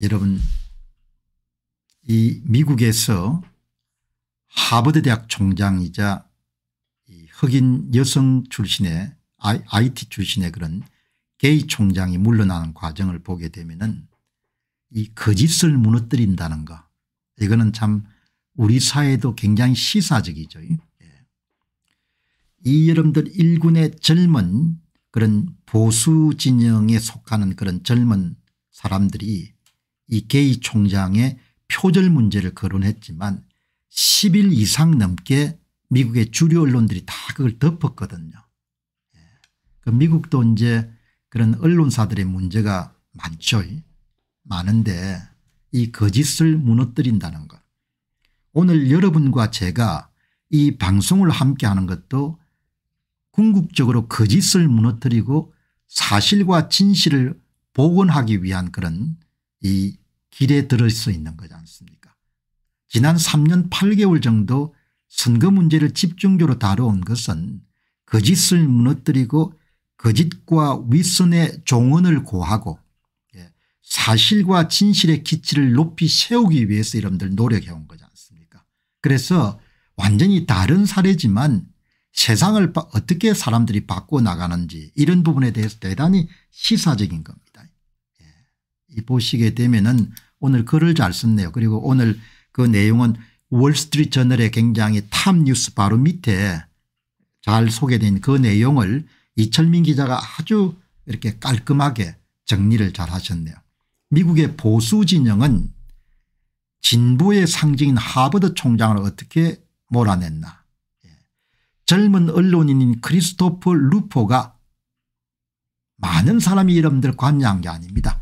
여러분 이 미국에서 하버드 대학 총장이자 흑인 여성 출신의 IT 출신의 그런 게이 총장이 물러나는 과정을 보게 되면은 이 거짓을 무너뜨린다는 거 이거는 참 우리 사회도 굉장히 시사적이죠. 예. 이 여러분들 일군의 젊은 그런 보수 진영에 속하는 그런 젊은 사람들이 이케이 총장의 표절 문제를 거론했지만 10일 이상 넘게 미국의 주류 언론들이 다 그걸 덮었거든요. 예. 그 미국도 이제 그런 언론사들의 문제가 많죠. 많은데 이 거짓을 무너뜨린다는 것. 오늘 여러분과 제가 이 방송을 함께하는 것도 궁극적으로 거짓을 무너뜨리고 사실과 진실을 복원하기 위한 그런 이 길에 들어서 있는 거지 않습니까 지난 3년 8개월 정도 선거 문제를 집중적으로 다뤄온 것은 거짓을 무너뜨리고 거짓과 윗선의 종언을 고하고 예, 사실과 진실의 기치를 높이 세우기 위해서 여러분들 노력해온 거지 않습니까 그래서 완전히 다른 사례지만 세상을 어떻게 사람들이 바꿔 나가는지 이런 부분에 대해서 대단히 시사적인 겁니다. 보시게 되면은 오늘 글을 잘 썼네요. 그리고 오늘 그 내용은 월스트리트 저널의 굉장히 탑 뉴스 바로 밑에 잘 소개된 그 내용을 이철민 기자가 아주 이렇게 깔끔하게 정리를 잘 하셨네요. 미국의 보수 진영은 진보의 상징인 하버드 총장을 어떻게 몰아냈나. 예. 젊은 언론인인 크리스토퍼 루포가 많은 사람이 여러분들 관여한 게 아닙니다.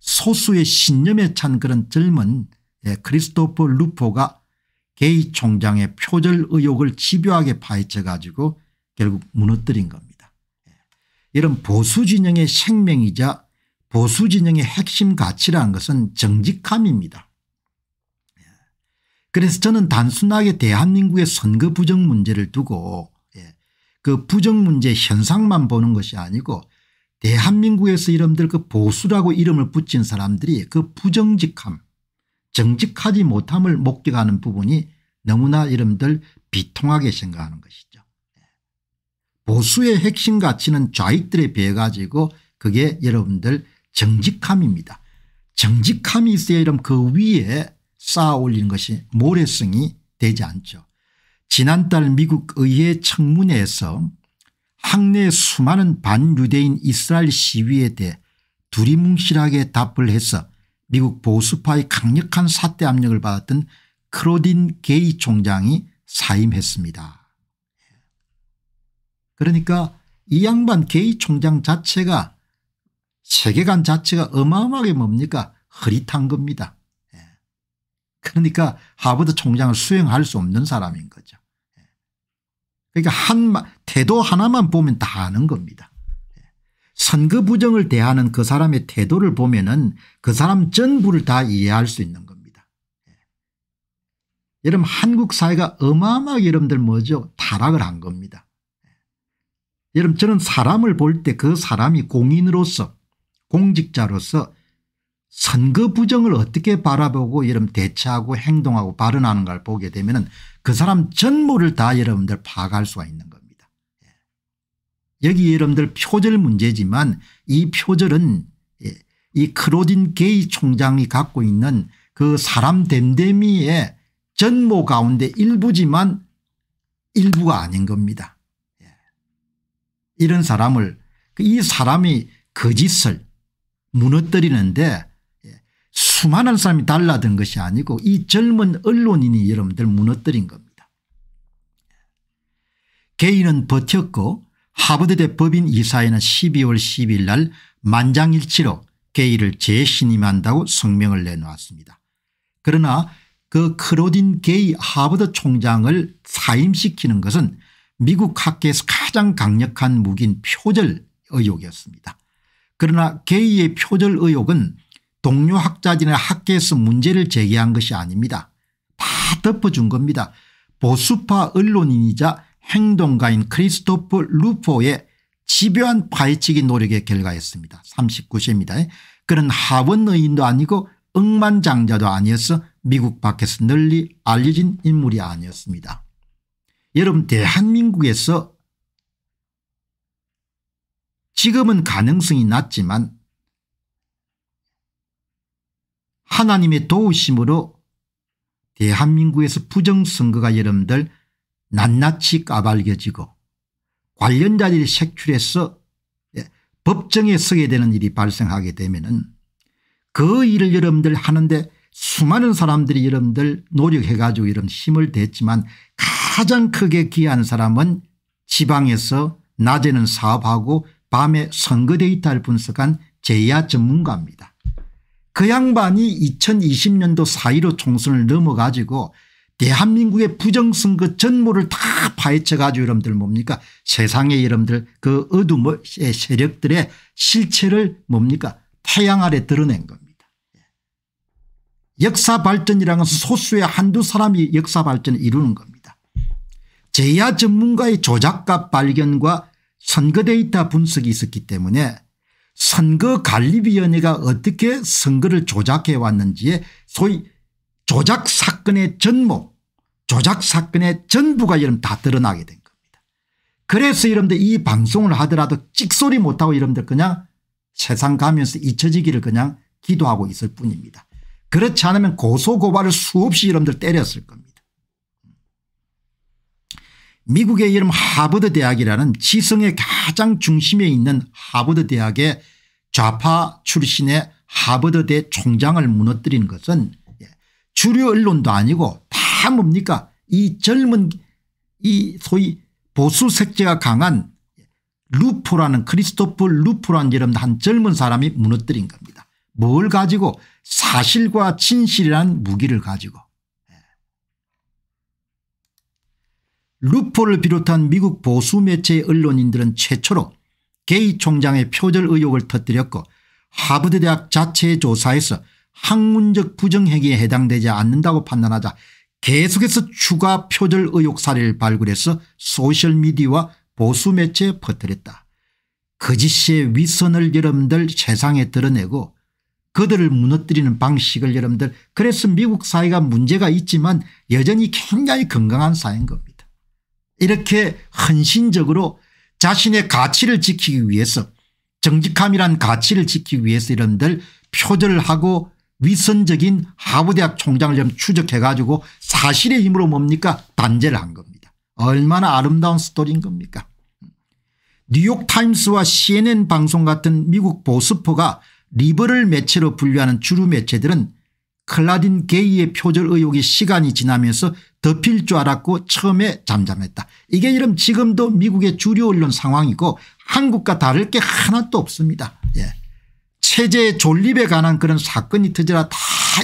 소수의 신념에 찬 그런 젊은 예, 크리스토퍼 루포가 게이 총장의 표절 의혹을 집요하게 파헤쳐 가지고 결국 무너뜨린 겁니다. 예. 이런 보수 진영의 생명이자 보수 진영의 핵심 가치라는 것은 정직함입니다. 예. 그래서 저는 단순하게 대한민국의 선거 부정 문제를 두고 그 부정 문제 현상만 보는 것이 아니고 대한민국에서 이름들 그 보수라고 이름을 붙인 사람들이 그 부정직함 정직하지 못함을 목격하는 부분이 너무나 이름들 비통하게 생각하는 것이죠. 네. 보수의 핵심 가치는 좌익들에 비해 가지고 그게 여러분들 정직함입니다. 정직함이 있어야 이름 그 위에 쌓아 올린 것이 모래성이 되지 않죠. 지난달 미국 의회 청문회에서 학내 수많은 반유대인 이스라엘 시위에 대해 두리뭉실하게 답을 해서 미국 보수파의 강력한 사태 압력을 받았던 크로딘 게이 총장이 사임했습니다. 그러니까 이 양반 게이 총장 자체가 세계관 자체가 어마어마하게 뭡니까 흐릿한 겁니다. 예. 그러니까 하버드 총장을 수행할 수 없는 사람인 거죠. 그러니까 한 태도 하나만 보면 다 아는 겁니다. 선거 부정을 대하는 그 사람의 태도를 보면 은그 사람 전부를 다 이해할 수 있는 겁니다. 여러분 한국 사회가 어마어마하게 여러분들 뭐죠 타락을 한 겁니다. 여러분 저는 사람을 볼 때 그 사람이 공인으로서 공직자로서 선거 부정을 어떻게 바라보고 여러분 대처하고 행동하고 발언하는 걸 보게 되면 은그 사람 전모를 다 여러분들 파악할 수가 있는 겁니다. 예. 여기 여러분들 표절 문제지만 이 표절은 예, 이 크로딘 게이 총장이 갖고 있는 그 사람 댐데미의 전모 가운데 일부지만 일부가 아닌 겁니다. 예. 이런 사람을 이 사람이 거짓을 무너뜨리는데 수많은 사람이 달라든 것이 아니고 이 젊은 언론인이 여러분들 무너뜨린 겁니다. 개인은 버텼고 하버드대 법인 이사회는 12월 10일 날 만장일치로 게이를 재신임한다고 성명을 내놓았습니다. 그러나 그 크로딘 게이 하버드 총장을 사임시키는 것은 미국 학계에서 가장 강력한 무기인 표절 의혹이었습니다. 그러나 게이의 표절 의혹은 동료 학자진의 학계에서 문제를 제기한 것이 아닙니다. 다 덮어준 겁니다. 보수파 언론인이자 행동가인 크리스토프 루포의 집요한 파헤치기 노력의 결과였습니다. 39세입니다. 그는 하원의인도 아니고 억만장자도 아니어서 미국 밖에서 널리 알려진 인물이 아니었습니다. 여러분 대한민국에서 지금은 가능성이 낮지만 하나님의 도우심으로 대한민국에서 부정선거가 여러분들 낱낱이 까발겨지고 관련자들이 색출해서 예, 법정에 서게 되는 일이 발생하게 되면 은그 일을 여러분들 하는데 수많은 사람들이 여러분들 노력해 가지고 이런 힘을 댔지만 가장 크게 기여한 사람은 지방에서 낮에는 사업하고 밤에 선거 데이터를 분석한 제야 전문가입니다. 그 양반이 2020년도 4.15 총선을 넘어가지고 대한민국의 부정선거 전모를 다 파헤쳐 가지고 여러분들 뭡니까 세상의 여러분들 그 어둠의 세력들의 실체를 뭡니까 태양 아래 드러낸 겁니다. 예. 역사 발전이라는 것은 소수의 한두 사람이 역사 발전을 이루는 겁니다. 제야 전문가의 조작값 발견과 선거 데이터 분석이 있었기 때문에 선거관리위원회가 어떻게 선거를 조작해 왔는지에 소위 조작 사건의 전목 조작 사건의 전부가 이름 다 드러나게 된 겁니다. 그래서 이름들 이 방송을 하더라도 찍소리 못하고 이름들 그냥 세상 가면서 잊혀지기를 그냥 기도하고 있을 뿐입니다. 그렇지 않으면 고소고발을 수없이 이름들 때렸을 겁니다. 미국의 이름 하버드 대학이라는 지성의 가장 중심에 있는 하버드 대학의 좌파 출신의 하버드대 총장을 무너뜨린 것은 예, 주류 언론도 아니고 다 뭡니까 이 젊은 이 소위 보수 색채가 강한 루포라는 크리스토프 루포라는 이름 한 젊은 사람이 무너뜨린 겁니다. 뭘 가지고 사실과 진실이라는 무기를 가지고 루포를 비롯한 미국 보수 매체의 언론인들은 최초로 게이 총장의 표절 의혹을 터뜨렸고 하버드대학 자체의 조사에서 학문적 부정행위에 해당되지 않는다고 판단하자 계속해서 추가 표절 의혹 사례를 발굴해서 소셜미디어와 보수 매체에 퍼뜨렸다. 거짓의 그 위선을 여러분들 세상에 드러내고 그들을 무너뜨리는 방식을 여러분들 그래서 미국 사회가 문제가 있지만 여전히 굉장히 건강한 사회인 겁니다. 이렇게 헌신적으로 자신의 가치를 지키기 위해서 정직함이란 가치를 지키기 위해서 이런들 표절을 하고 위선적인 하부대학 총장을 좀 추적해 가지고 사실의 힘으로 뭡니까 단죄를 한 겁니다. 얼마나 아름다운 스토리인 겁니까 뉴욕타임스와 cnn 방송 같은 미국 보스포가 리버럴 매체로 분류하는 주류 매체들은 클라딘 게이의 표절 의혹이 시간이 지나면서 덮일 줄 알았고 처음에 잠잠했다. 이게 이름 지금도 미국의 주류 언론 상황이고 한국과 다를 게 하나도 없습니다. 예. 체제의 존립에 관한 그런 사건이 터지라다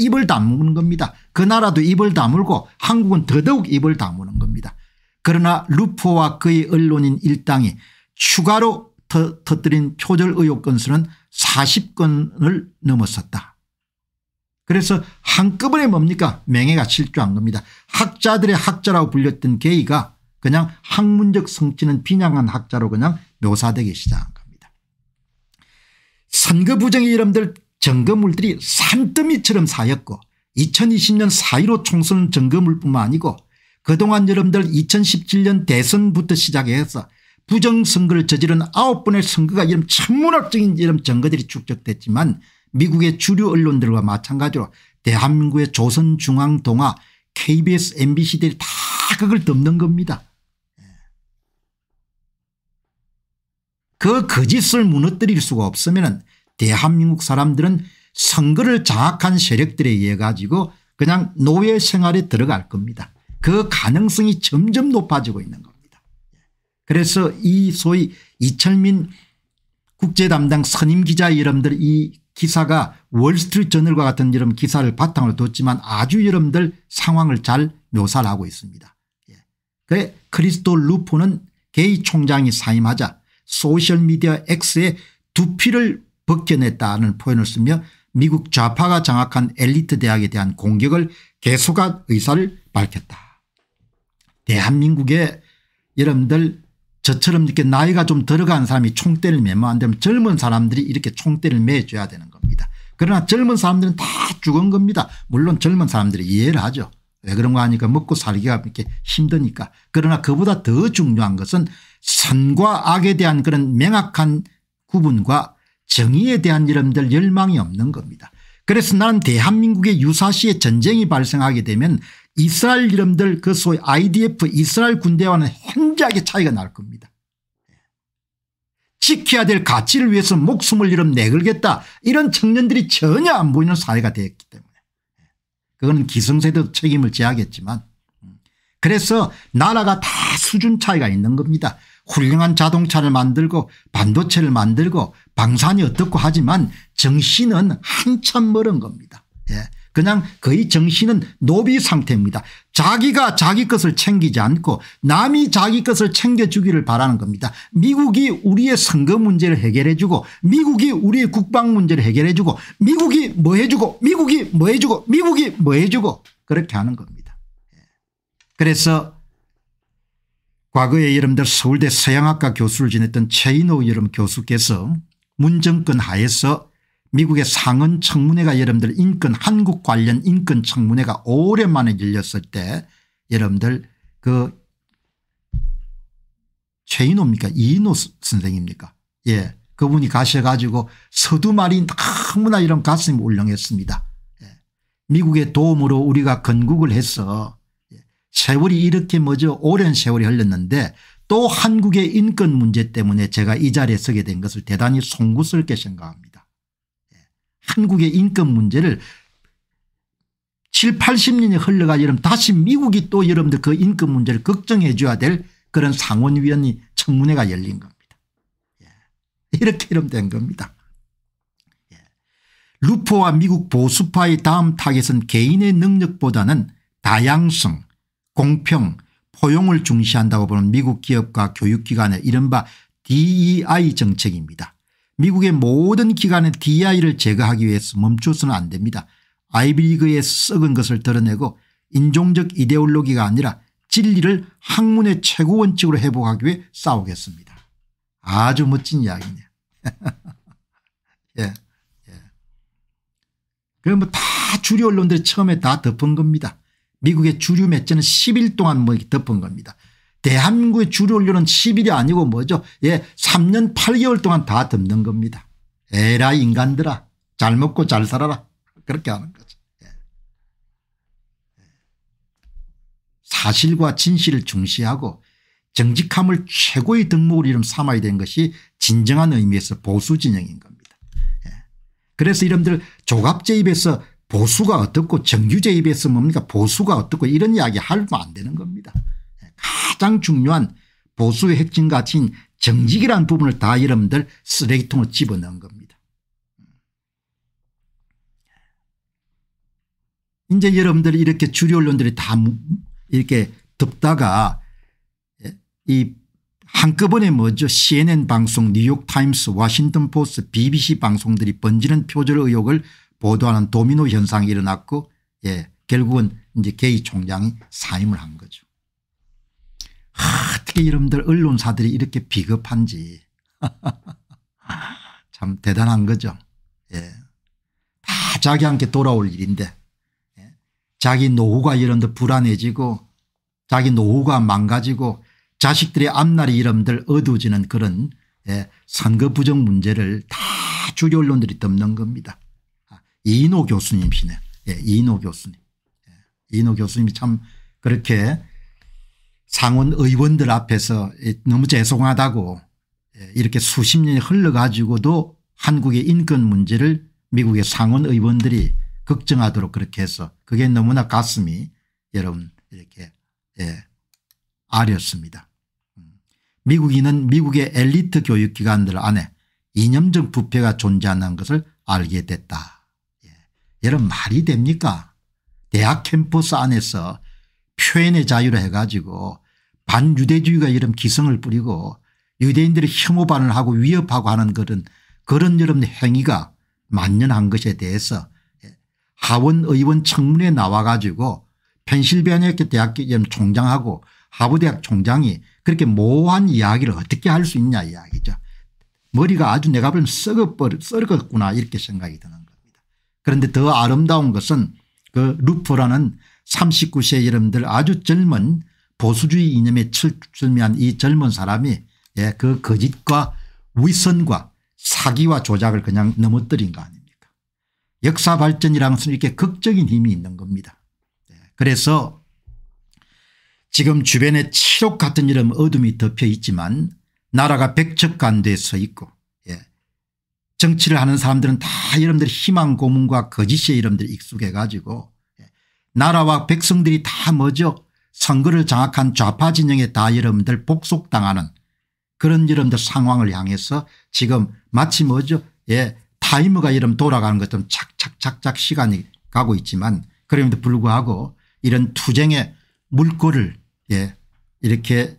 입을 다무는 겁니다. 그 나라도 입을 다물고 한국은 더더욱 입을 다무는 겁니다. 그러나 루포와 그의 언론인 일당이 추가로 터, 터뜨린 표절 의혹 건수는 40건을 넘었었다. 그래서 한꺼번에 뭡니까 맹해가 실주한 겁니다. 학자들의 학자라고 불렸던 게이가 그냥 학문적 성취는 비냥한 학자로 그냥 묘사되기 시작한 겁니다. 선거 부정의 이름들 정거물들이 산더미처럼 쌓였고 2020년 4.15 총선 정거물뿐만 아니고 그동안 여러분들 2017년 대선부터 시작해서 부정선거를 저지른 9번의 선거가 이런 천문학적인 이런 증거들이 축적됐지만 미국의 주류 언론들과 마찬가지로 대한민국의 조선중앙동화 kbs mbc들이 다 그걸 덮는 겁니다. 예. 그 거짓을 무너뜨릴 수가 없으면 대한민국 사람들은 선거를 장악한 세력들에 의해 가지고 그냥 노예 생활에 들어갈 겁니다. 그 가능성이 점점 높아지고 있는 겁니다. 예. 그래서 이 소위 이철민 국제담당 선임기자 여러분들 이 기사가 월스트리트저널과 같은 이런 기사를 바탕으로 뒀지만 아주 여러분들 상황을 잘 묘사를 하고 있습니다. 예. 그래 크리스토 루포는 게이 총장이 사임하자 소셜미디어 X의 두피를 벗겨냈다는 표현을 쓰며 미국 좌파가 장악한 엘리트 대학에 대한 공격을 계속한 의사를 밝혔다. 대한민국의 여러분들 저처럼 이렇게 나이가 좀 들어간 사람이 총대를 매면 안 되면 젊은 사람들이 이렇게 총대를 매줘야 되는 겁니다. 그러나 젊은 사람들은 다 죽은 겁니다. 물론 젊은 사람들이 이해를 하죠. 왜 그런가 하니까 먹고 살기가 이렇게 힘드니까. 그러나 그보다 더 중요한 것은 선과 악에 대한 그런 명확한 구분과 정의에 대한 이름들 열망이 없는 겁니다. 그래서 나는 대한민국의 유사시에 전쟁이 발생하게 되면 이스라엘 이름들 그 소위 IDF 이스라엘 군대와는 현저하게 차이가 날 겁니다. 지켜야 될 가치를 위해서 목숨을 잃음 내걸겠다 이런 청년들이 전혀 안 보이는 사회가 되었기 때문에 그거는 기성세대도 책임을 져야겠지만 그래서 나라가 다 수준 차이가 있는 겁니다. 훌륭한 자동차를 만들고 반도체를 만들고 방산이 어떻고 하지만 정신은 한참 멀은 겁니다. 예. 그냥 거의 정신은 노비 상태입니다. 자기가 자기 것을 챙기지 않고 남이 자기 것을 챙겨주기를 바라는 겁니다. 미국이 우리의 선거 문제를 해결해 주고 미국이 우리의 국방 문제를 해결해 주고 미국이 뭐 해주고 미국이 뭐 해주고 미국이 뭐 해주고 그렇게 하는 겁니다. 예. 그래서 과거에 여러분들 서울대 서양학과 교수를 지냈던 최인호 여름 교수께서 문정권 하에서 미국의 상은 청문회가 여러분들 인권 한국 관련 인권 청문회가 오랜만에 열렸을 때 여러분들 그 최인호입니까 이인호 선생입니까 예 그분이 가셔가지고 서두말이 너무나 이런 가슴이 울렁했습니다 예. 미국의 도움으로 우리가 건국을 해서 세월이 이렇게 뭐죠 오랜 세월이 흘렀는데 또 한국의 인권 문제 때문에 제가 이 자리에 서게 된 것을 대단히 송구스럽게 생각합니다. 예. 한국의 인권 문제를 7, 80년이 흘러가 여름 다시 미국이 또 여러분들 그 인권 문제를 걱정해 줘야 될 그런 상원위원이 청문회가 열린 겁니다. 예. 이렇게 이름된 겁니다. 예. 루포와 미국 보수파의 다음 타겟은 개인의 능력보다는 다양성 공평 포용을 중시한다고 보는 미국 기업과 교육기관의 이른바 DEI 정책입니다. 미국의 모든 기관의 DEI를 제거하기 위해서 멈춰서는 안 됩니다. 아이비리그의 썩은 것을 드러내고 인종적 이데올로기가 아니라 진리를 학문의 최고 원칙으로 회복하기 위해 싸우겠습니다. 아주 멋진 이야기네요. 예, 예. 그러면 뭐 다 주류 언론들이 처음에 다 덮은 겁니다. 미국의 주류 매체는 10일 동안 뭐 덮은 겁니다. 대한민국의 주류 언론은 10일이 아니고 뭐죠. 예, 3년 8개월 동안 다 덮는 겁니다. 에라 인간들아 잘 먹고 잘 살아라 그렇게 하는 거죠. 예. 사실과 진실을 중시하고 정직함을 최고의 덕목을 이름 삼아야 된 것이 진정한 의미에서 보수 진영인 겁니다. 예. 그래서 이름들 조갑제 입에서 보수가 어떻고 정규제 입에서 뭡니까 보수가 어떻고 이런 이야기 하면 안 되는 겁니다. 네, 가장 중요한 보수의 핵심 가치인 정직이라는 부분을 다 여러분들 쓰레기통으로 집어넣은 겁니다. 음. 이제 여러분들이 이렇게 주류 언론들이 다 이렇게 덮다가 예, 이 한꺼번에 먼저 CNN 방송 뉴욕타임스 워싱턴포스트 bbc 방송들이 번지는 표절 의혹을 보도하는 도미노 현상이 일어났고 예, 결국은 이제 게이 총장이 사임을 한 거죠. 하, 어떻게 이름들 언론사들이 이렇게 비겁한지 참 대단한 거죠. 예. 다 자기한테 돌아올 일인데 예. 자기 노후가 이런들 불안해지고 자기 노후가 망가지고 자식들의 앞날이 이름들 어두워지는 그런 예. 선거 부정 문제를 다 주류 언론들이 덮는 겁니다. 이인호 교수님이시네. 예, 이인호 교수님. 예, 이인호 교수님이 참 그렇게 상원 의원들 앞에서 너무 죄송하다고 예, 이렇게 수십 년이 흘러가지고도 한국의 인권 문제를 미국의 상원 의원들이 걱정하도록 그렇게 해서 그게 너무나 가슴이 여러분 이렇게 예, 아렸습니다. 음, 미국인은 미국의 엘리트 교육기관들 안에 이념적 부패가 존재하는 것을 알게 됐다. 여러분 말이 됩니까 대학 캠퍼스 안에서 표현의 자유라 해가지고 반유대주의가 이런 기승을 뿌리고 유대인들의 혐오반을 하고 위협하고 하는 그런 그런 여러분 행위가 만연한 것에 대해서 하원 의원 청문회 나와 가지고 펜실베니아 대학 총장하고 하버대학 총장이 그렇게 모호한 이야기를 어떻게 할 수 있냐 이야기죠. 머리가 아주 내가 보면 썩었구나 이렇게 생각이 드는 그런데 더 아름다운 것은 그 루퍼라는 39세 여러분들 아주 젊은 보수주의 이념에 출중한 이 젊은 사람이 예, 그 거짓과 위선과 사기와 조작을 그냥 넘어뜨린 거 아닙니까 역사 발전이라는 것은 이렇게 극적인 힘이 있는 겁니다. 예, 그래서 지금 주변에 칠옥 같은 이름 어둠이 덮여 있지만 나라가 백척간대에 서 있고 정치를 하는 사람들은 다 여러분들 희망 고문과 거짓의이름분들 익숙해 가지고 예. 나라와 백성들이 다 뭐죠 선거를 장악한 좌파 진영에 다 여러분들 복속당하는 그런 여러분들 상황을 향해서 지금 마치 뭐죠 예 타이머가 여름 돌아가는 것처럼 착착착착 시간이 가고 있지만 그럼에도 불구하고 이런 투쟁의 물꼬를 예 이렇게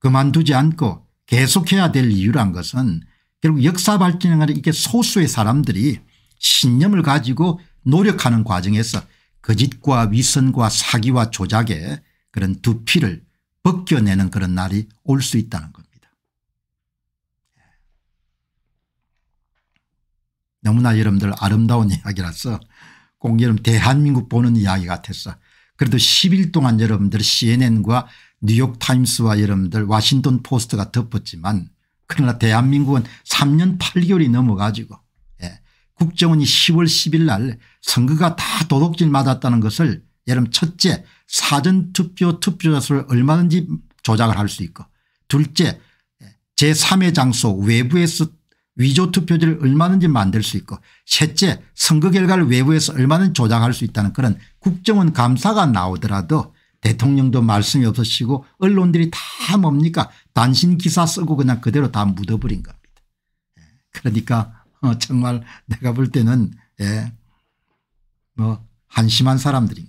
그만두지 않고 계속해야 될 이유란 것은 결국 역사 발전을 이렇게 소수의 사람들이 신념을 가지고 노력하는 과정에서 거짓과 그 위선과 사기와 조작에 그런 두피를 벗겨내는 그런 날이 올 수 있다는 겁니다. 예. 너무나 여러분들 아름다운 이야기라서 꼭 여러분 대한민국 보는 이야기 같았어. 그래도 10일 동안 여러분들 CNN과 뉴욕타임스와 여러분들 와싱턴 포스트가 덮었지만 그러나 대한민국은 3년 8개월이 넘어가지고 예. 국정원이 10월 10일 날 선거가 다 도둑질 맞았다는 것을 예를 들면 첫째 사전투표 투표자 수를 얼마든지 조작을 할 수 있고 둘째 예, 제3의 장소 외부에서 위조 투표지를 얼마든지 만들 수 있고 셋째 선거 결과를 외부에서 얼마든지 조작할 수 있다는 그런 국정원 감사가 나오더라도 대통령도 말씀이 없으시고 언론들이 다 뭡니까 단신 기사 쓰고 그냥 그대로 다 묻어버린 겁니다. 예, 그러니까 어, 정말 내가 볼 때는 예뭐 한심한 사람들인